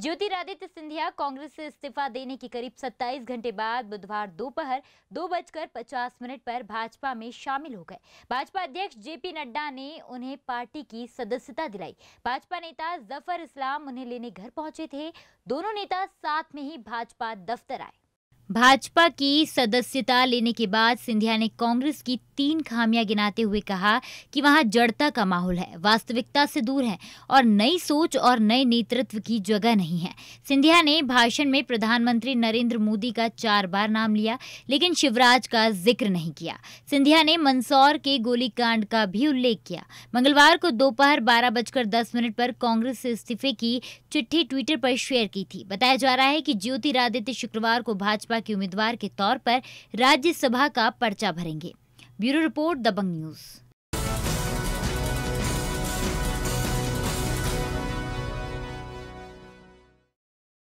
ज्योतिरादित्य सिंधिया कांग्रेस से इस्तीफा देने के करीब 27 घंटे बाद बुधवार दोपहर दो, दो बजकर पचास मिनट पर भाजपा में शामिल हो गए भाजपा अध्यक्ष जेपी नड्डा ने उन्हें पार्टी की सदस्यता दिलाई भाजपा नेता जफर इस्लाम उन्हें लेने घर पहुंचे थे दोनों नेता साथ में ही भाजपा दफ्तर आए भाजपा की सदस्यता लेने के बाद सिंधिया ने कांग्रेस की तीन खामियां गिनाते हुए कहा कि वहां जड़ता का माहौल है वास्तविकता से दूर है और नई सोच और नए नेतृत्व की जगह नहीं है सिंधिया ने भाषण में प्रधानमंत्री नरेंद्र मोदी का चार बार नाम लिया लेकिन शिवराज का जिक्र नहीं किया सिंधिया ने मंदसौर के गोलीकांड का भी उल्लेख किया मंगलवार को दोपहर बारह बजकर दस मिनट पर कांग्रेस से इस्तीफे की चिट्ठी ट्विटर पर शेयर की थी बताया जा रहा है कि ज्योतिरादित्य शुक्रवार को भाजपा भाजपा के उम्मीदवार के तौर पर राज्यसभा का पर्चा भरेंगे ब्यूरो रिपोर्ट दबंग न्यूज़